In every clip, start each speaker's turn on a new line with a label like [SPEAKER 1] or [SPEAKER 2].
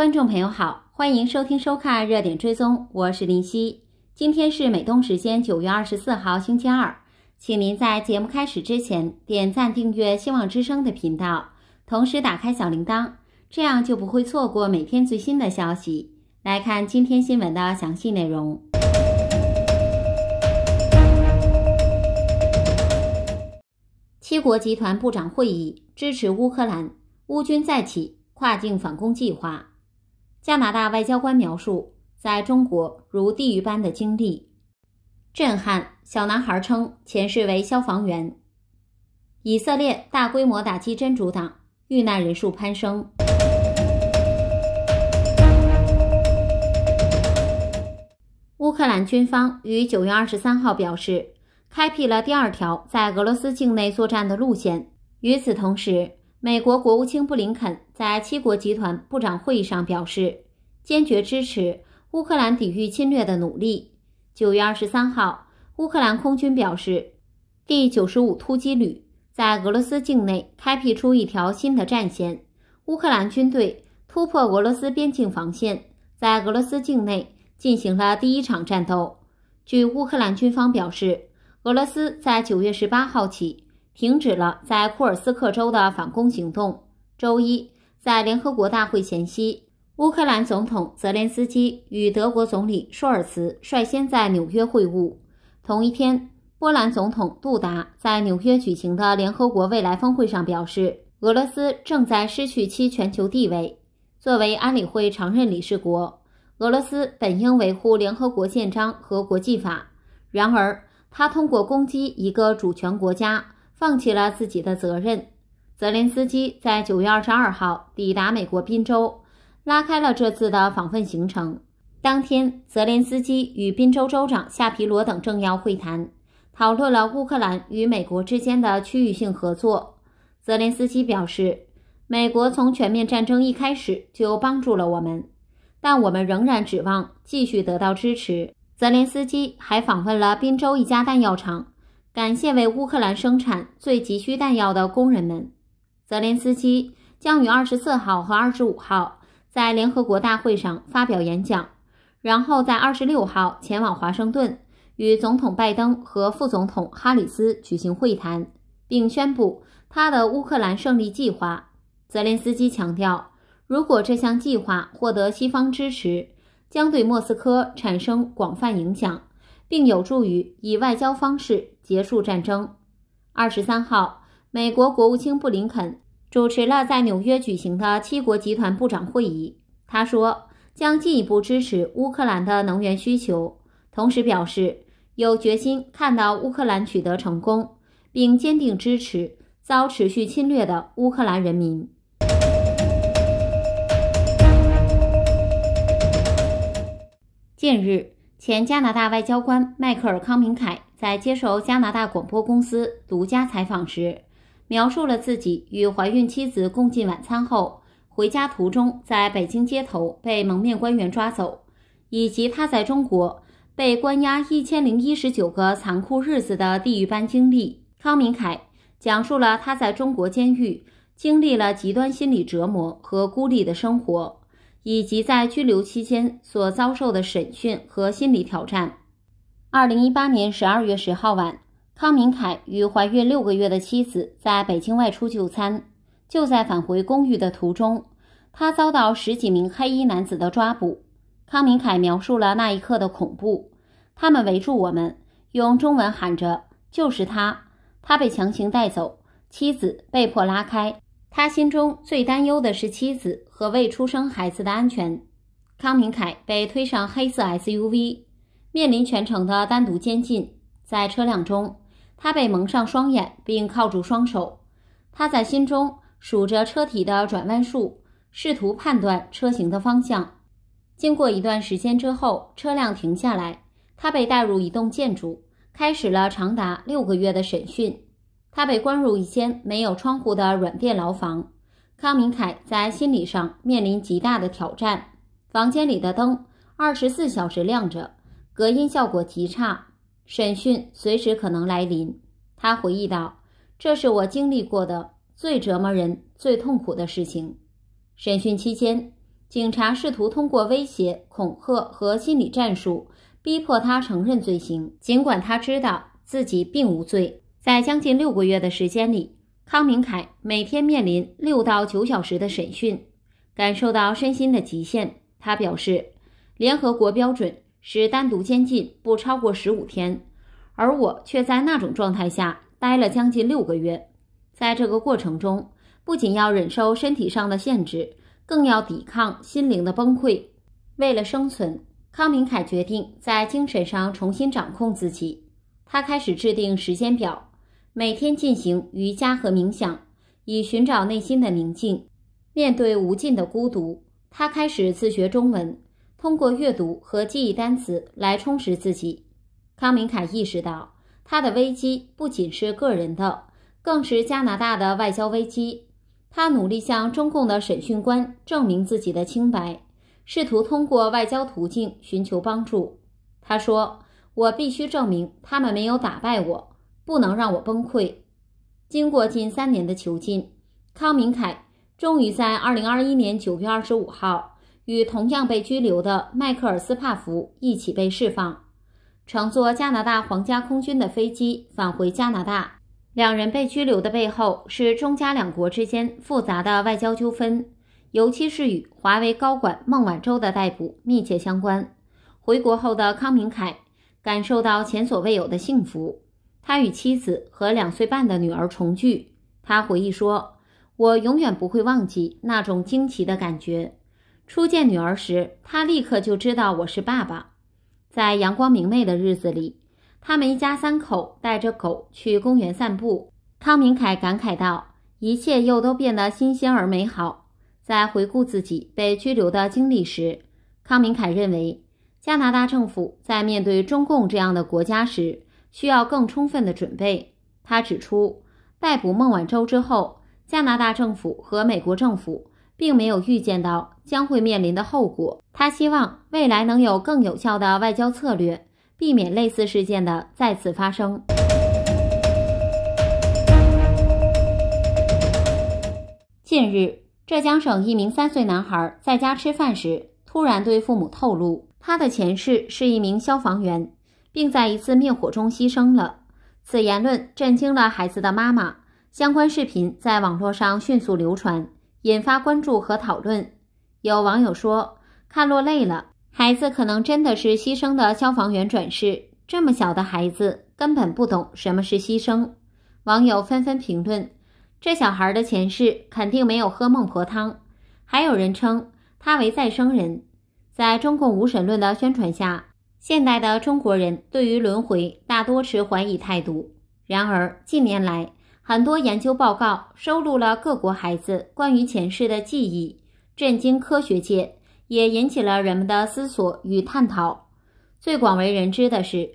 [SPEAKER 1] 观众朋友好，欢迎收听收看《热点追踪》，我是林夕。今天是美东时间九月二十四号星期二，请您在节目开始之前点赞订阅《希望之声》的频道，同时打开小铃铛，这样就不会错过每天最新的消息。来看今天新闻的详细内容。七国集团部长会议支持乌克兰，乌军再起跨境反攻计划。加拿大外交官描述在中国如地狱般的经历，震撼。小男孩称前世为消防员。以色列大规模打击真主党，遇难人数攀升。乌克兰军方于九月二十三号表示，开辟了第二条在俄罗斯境内作战的路线。与此同时。美国国务卿布林肯在七国集团部长会议上表示，坚决支持乌克兰抵御侵略的努力。九月二十三号，乌克兰空军表示，第九十五突击旅在俄罗斯境内开辟出一条新的战线。乌克兰军队突破俄罗斯边境防线，在俄罗斯境内进行了第一场战斗。据乌克兰军方表示，俄罗斯在九月十八号起。停止了在库尔斯克州的反攻行动。周一，在联合国大会前夕，乌克兰总统泽连斯基与德国总理舒尔茨率先在纽约会晤。同一天，波兰总统杜达在纽约举行的联合国未来峰会上表示，俄罗斯正在失去其全球地位。作为安理会常任理事国，俄罗斯本应维护联合国宪章和国际法，然而他通过攻击一个主权国家。放弃了自己的责任。泽连斯基在九月二十二号抵达美国宾州，拉开了这次的访问行程。当天，泽连斯基与宾州州长夏皮罗等政要会谈，讨论了乌克兰与美国之间的区域性合作。泽连斯基表示，美国从全面战争一开始就帮助了我们，但我们仍然指望继续得到支持。泽连斯基还访问了宾州一家弹药厂。感谢为乌克兰生产最急需弹药的工人们。泽连斯基将于二十四号和二十五号在联合国大会上发表演讲，然后在二十六号前往华盛顿与总统拜登和副总统哈里斯举行会谈，并宣布他的乌克兰胜利计划。泽连斯基强调，如果这项计划获得西方支持，将对莫斯科产生广泛影响，并有助于以外交方式。结束战争。二十三号，美国国务卿布林肯主持了在纽约举行的七国集团部长会议。他说，将进一步支持乌克兰的能源需求，同时表示有决心看到乌克兰取得成功，并坚定支持遭持续侵略的乌克兰人民。近日，前加拿大外交官迈克尔康明凯。在接受加拿大广播公司独家采访时，描述了自己与怀孕妻子共进晚餐后，回家途中在北京街头被蒙面官员抓走，以及他在中国被关押一千零一十九个残酷日子的地狱般经历。康明凯讲述了他在中国监狱经历了极端心理折磨和孤立的生活，以及在拘留期间所遭受的审讯和心理挑战。二零一八年十二月十号晚，康明凯与怀孕六个月的妻子在北京外出就餐。就在返回公寓的途中，他遭到十几名黑衣男子的抓捕。康明凯描述了那一刻的恐怖：他们围住我们，用中文喊着“就是他”，他被强行带走，妻子被迫拉开。他心中最担忧的是妻子和未出生孩子的安全。康明凯被推上黑色 SUV。面临全程的单独监禁，在车辆中，他被蒙上双眼并铐住双手。他在心中数着车体的转弯数，试图判断车型的方向。经过一段时间之后，车辆停下来，他被带入一栋建筑，开始了长达六个月的审讯。他被关入一间没有窗户的软垫牢房。康明凯在心理上面临极大的挑战，房间里的灯二十四小时亮着。隔音效果极差，审讯随时可能来临。他回忆道：“这是我经历过的最折磨人、最痛苦的事情。”审讯期间，警察试图通过威胁、恐吓和心理战术逼迫他承认罪行，尽管他知道自己并无罪。在将近六个月的时间里，康明凯每天面临六到九小时的审讯，感受到身心的极限。他表示：“联合国标准。”是单独监禁不超过十五天，而我却在那种状态下待了将近六个月。在这个过程中，不仅要忍受身体上的限制，更要抵抗心灵的崩溃。为了生存，康明凯决定在精神上重新掌控自己。他开始制定时间表，每天进行瑜伽和冥想，以寻找内心的宁静。面对无尽的孤独，他开始自学中文。通过阅读和记忆单词来充实自己，康明凯意识到他的危机不仅是个人的，更是加拿大的外交危机。他努力向中共的审讯官证明自己的清白，试图通过外交途径寻求帮助。他说：“我必须证明他们没有打败我，不能让我崩溃。”经过近三年的囚禁，康明凯终于在二零二一年九月二十五号。与同样被拘留的迈克尔斯帕福一起被释放，乘坐加拿大皇家空军的飞机返回加拿大。两人被拘留的背后是中加两国之间复杂的外交纠纷，尤其是与华为高管孟晚舟的逮捕密切相关。回国后的康明凯感受到前所未有的幸福，他与妻子和两岁半的女儿重聚。他回忆说：“我永远不会忘记那种惊奇的感觉。”初见女儿时，他立刻就知道我是爸爸。在阳光明媚的日子里，他们一家三口带着狗去公园散步。康明凯感慨道：“一切又都变得新鲜而美好。”在回顾自己被拘留的经历时，康明凯认为，加拿大政府在面对中共这样的国家时，需要更充分的准备。他指出，逮捕孟晚舟之后，加拿大政府和美国政府。并没有预见到将会面临的后果。他希望未来能有更有效的外交策略，避免类似事件的再次发生。近日，浙江省一名三岁男孩在家吃饭时，突然对父母透露，他的前世是一名消防员，并在一次灭火中牺牲了。此言论震惊了孩子的妈妈，相关视频在网络上迅速流传。引发关注和讨论。有网友说：“看落泪了，孩子可能真的是牺牲的消防员转世。这么小的孩子根本不懂什么是牺牲。”网友纷纷评论：“这小孩的前世肯定没有喝孟婆汤。”还有人称他为再生人。在中共无神论的宣传下，现代的中国人对于轮回大多持怀疑态度。然而近年来，很多研究报告收录了各国孩子关于前世的记忆，震惊科学界，也引起了人们的思索与探讨。最广为人知的是，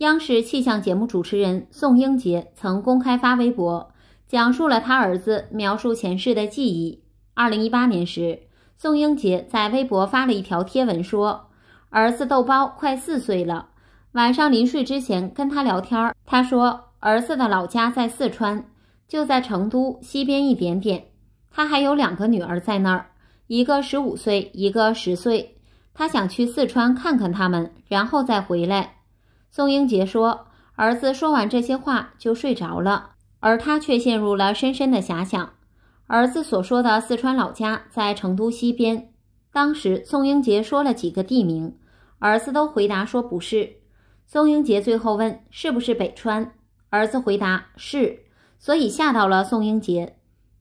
[SPEAKER 1] 央视气象节目主持人宋英杰曾公开发微博，讲述了他儿子描述前世的记忆。二零一八年时，宋英杰在微博发了一条贴文，说儿子豆包快四岁了，晚上临睡之前跟他聊天他说儿子的老家在四川。就在成都西边一点点，他还有两个女儿在那儿，一个十五岁，一个十岁。他想去四川看看他们，然后再回来。宋英杰说：“儿子说完这些话就睡着了，而他却陷入了深深的遐想。”儿子所说的四川老家在成都西边。当时宋英杰说了几个地名，儿子都回答说不是。宋英杰最后问：“是不是北川？”儿子回答：“是。”所以吓到了宋英杰，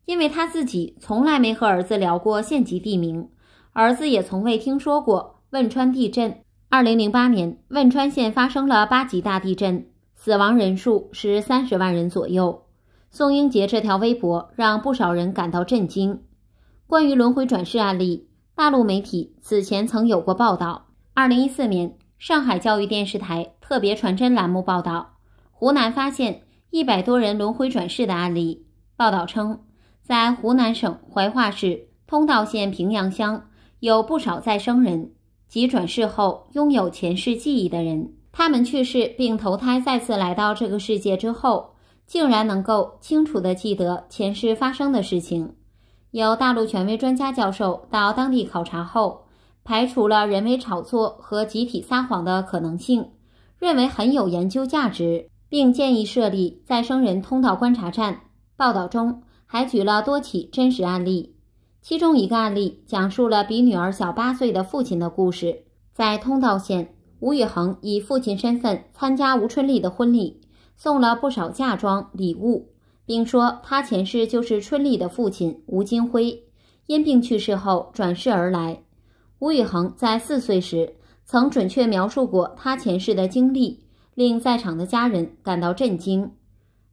[SPEAKER 1] 因为他自己从来没和儿子聊过县级地名，儿子也从未听说过汶川地震。二零零八年，汶川县发生了八级大地震，死亡人数是三十万人左右。宋英杰这条微博让不少人感到震惊。关于轮回转世案例，大陆媒体此前曾有过报道。二零一四年，上海教育电视台特别传真栏目报道，湖南发现。一百多人轮回转世的案例。报道称，在湖南省怀化市通道县平阳乡，有不少再生人，即转世后拥有前世记忆的人。他们去世并投胎再次来到这个世界之后，竟然能够清楚地记得前世发生的事情。由大陆权威专家教授到当地考察后，排除了人为炒作和集体撒谎的可能性，认为很有研究价值。并建议设立再生人通道观察站。报道中还举了多起真实案例，其中一个案例讲述了比女儿小八岁的父亲的故事。在通道县，吴宇恒以父亲身份参加吴春丽的婚礼，送了不少嫁妆礼物，并说他前世就是春丽的父亲吴金辉，因病去世后转世而来。吴宇恒在四岁时曾准确描述过他前世的经历。令在场的家人感到震惊。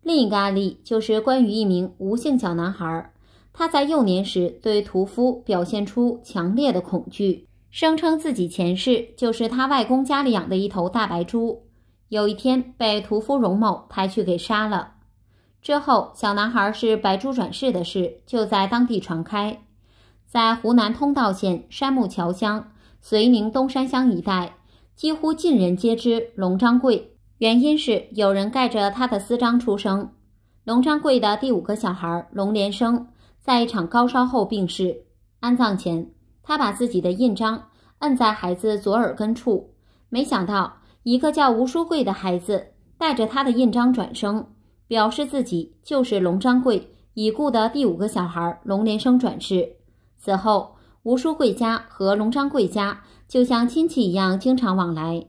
[SPEAKER 1] 另一个案例就是关于一名无姓小男孩，他在幼年时对屠夫表现出强烈的恐惧，声称自己前世就是他外公家里养的一头大白猪，有一天被屠夫荣某抬去给杀了。之后，小男孩是白猪转世的事就在当地传开，在湖南通道县山木桥乡绥宁东山乡一带。几乎尽人皆知，龙章贵，原因是有人盖着他的私章出生。龙章贵的第五个小孩龙连生在一场高烧后病逝，安葬前，他把自己的印章摁在孩子左耳根处。没想到，一个叫吴书贵的孩子带着他的印章转生，表示自己就是龙章贵已故的第五个小孩龙连生转世。此后，吴书贵家和龙章贵家。就像亲戚一样经常往来。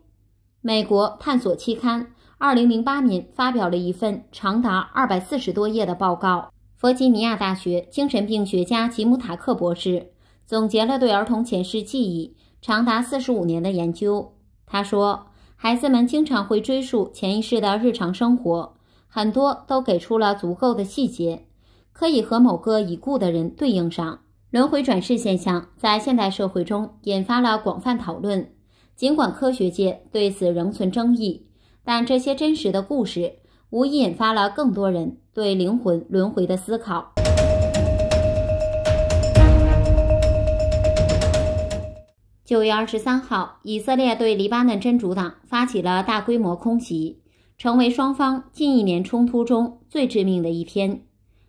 [SPEAKER 1] 美国《探索》期刊二零零八年发表了一份长达二百四十多页的报告。弗吉尼亚大学精神病学家吉姆·塔克博士总结了对儿童前世记忆长达四十五年的研究。他说，孩子们经常会追溯前一世的日常生活，很多都给出了足够的细节，可以和某个已故的人对应上。轮回转世现象在现代社会中引发了广泛讨论，尽管科学界对此仍存争议，但这些真实的故事无疑引发了更多人对灵魂轮回的思考。九月二十三号，以色列对黎巴嫩真主党发起了大规模空袭，成为双方近一年冲突中最致命的一天。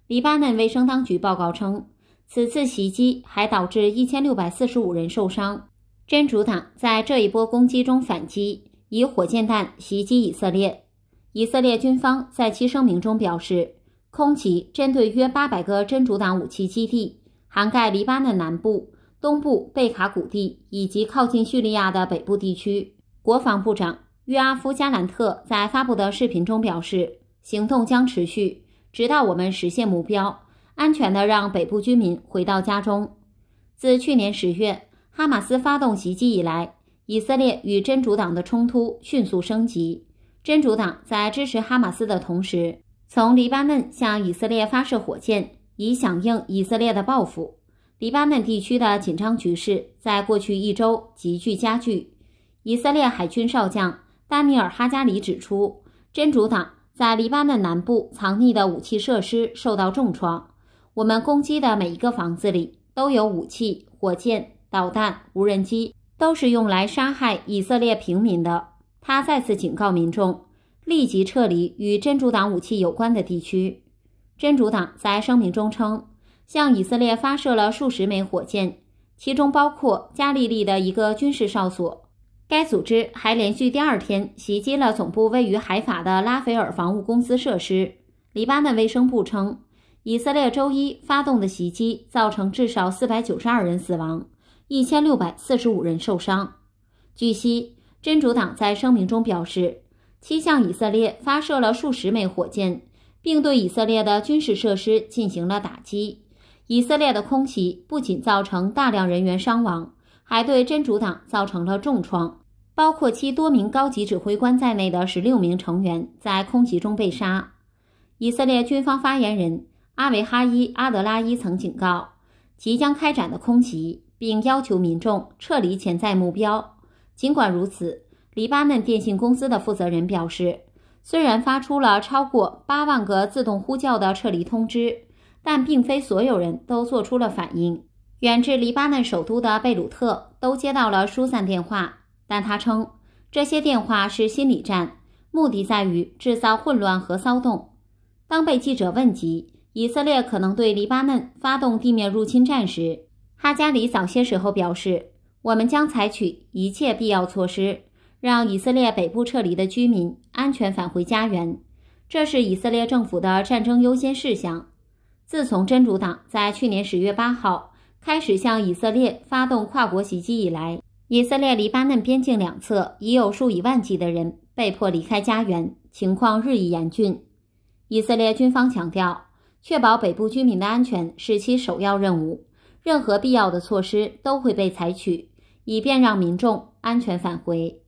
[SPEAKER 1] 黎巴嫩卫生当局报告称。此次袭击还导致一千六百四十五人受伤。真主党在这一波攻击中反击，以火箭弹袭击以色列。以色列军方在其声明中表示，空袭针对约八百个真主党武器基地，涵盖黎巴嫩南部、东部贝卡谷地以及靠近叙利亚的北部地区。国防部长约阿夫·加兰特在发布的视频中表示，行动将持续，直到我们实现目标。安全地让北部居民回到家中。自去年十月哈马斯发动袭击以来，以色列与真主党的冲突迅速升级。真主党在支持哈马斯的同时，从黎巴嫩向以色列发射火箭，以响应以色列的报复。黎巴嫩地区的紧张局势在过去一周急剧加剧。以色列海军少将丹尼尔·哈加里指出，真主党在黎巴嫩南部藏匿的武器设施受到重创。我们攻击的每一个房子里都有武器、火箭、导弹、无人机，都是用来杀害以色列平民的。他再次警告民众立即撤离与真主党武器有关的地区。真主党在声明中称，向以色列发射了数十枚火箭，其中包括加利利的一个军事哨所。该组织还连续第二天袭击了总部位于海法的拉斐尔防务公司设施。黎巴嫩卫生部称。以色列周一发动的袭击造成至少492人死亡，1645人受伤。据悉，真主党在声明中表示，其向以色列发射了数十枚火箭，并对以色列的军事设施进行了打击。以色列的空袭不仅造成大量人员伤亡，还对真主党造成了重创，包括其多名高级指挥官在内的16名成员在空袭中被杀。以色列军方发言人。阿维哈伊阿德拉伊曾警告即将开展的空袭，并要求民众撤离潜在目标。尽管如此，黎巴嫩电信公司的负责人表示，虽然发出了超过八万个自动呼叫的撤离通知，但并非所有人都做出了反应。远至黎巴嫩首都的贝鲁特都接到了疏散电话，但他称这些电话是心理战，目的在于制造混乱和骚动。当被记者问及，以色列可能对黎巴嫩发动地面入侵战时，哈加里早些时候表示：“我们将采取一切必要措施，让以色列北部撤离的居民安全返回家园。这是以色列政府的战争优先事项。”自从真主党在去年十月八号开始向以色列发动跨国袭击以来，以色列黎巴嫩边境两侧已有数以万计的人被迫离开家园，情况日益严峻。以色列军方强调。确保北部居民的安全是其首要任务，任何必要的措施都会被采取，以便让民众安全返回。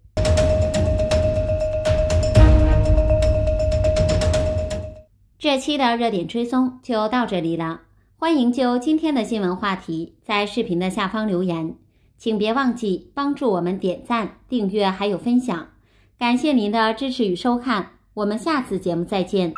[SPEAKER 1] 这期的热点追踪就到这里了，欢迎就今天的新闻话题在视频的下方留言，请别忘记帮助我们点赞、订阅还有分享，感谢您的支持与收看，我们下次节目再见。